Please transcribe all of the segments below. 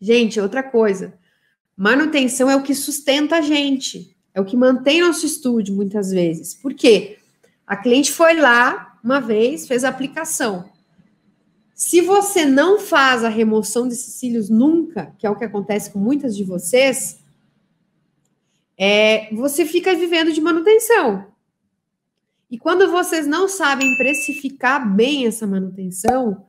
Gente, outra coisa. Manutenção é o que sustenta a gente, é o que mantém nosso estúdio muitas vezes. Por quê? A cliente foi lá uma vez, fez a aplicação. Se você não faz a remoção desses cílios nunca, que é o que acontece com muitas de vocês, é, você fica vivendo de manutenção. E quando vocês não sabem precificar bem essa manutenção,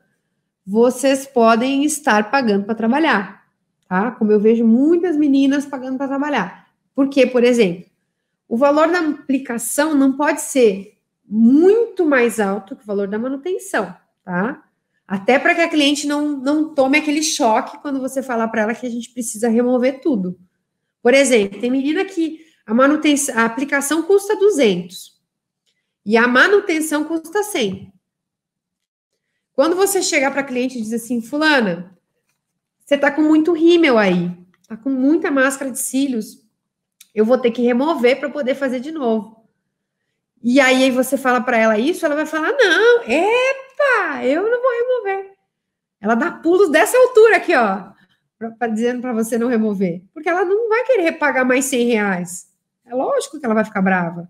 vocês podem estar pagando para trabalhar, tá? Como eu vejo muitas meninas pagando para trabalhar. Por quê? por exemplo, o valor da aplicação não pode ser muito mais alto que o valor da manutenção, tá? Até para que a cliente não, não tome aquele choque quando você falar para ela que a gente precisa remover tudo. Por exemplo, tem menina que a manutenção, a aplicação custa 200 e a manutenção custa 100. Quando você chegar para cliente e diz assim, fulana, você tá com muito rímel aí, tá com muita máscara de cílios, eu vou ter que remover para poder fazer de novo. E aí você fala para ela isso, ela vai falar: "Não, epa, eu não vou remover". Ela dá pulos dessa altura aqui, ó, pra, pra dizendo para você não remover, porque ela não vai querer pagar mais 100 reais. É lógico que ela vai ficar brava.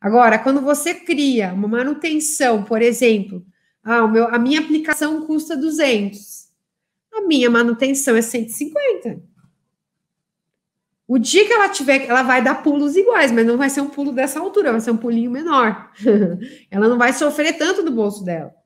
Agora, quando você cria uma manutenção, por exemplo, ah, o meu, a minha aplicação custa 200. A minha manutenção é 150. O dia que ela tiver, ela vai dar pulos iguais, mas não vai ser um pulo dessa altura, vai ser um pulinho menor. ela não vai sofrer tanto do bolso dela.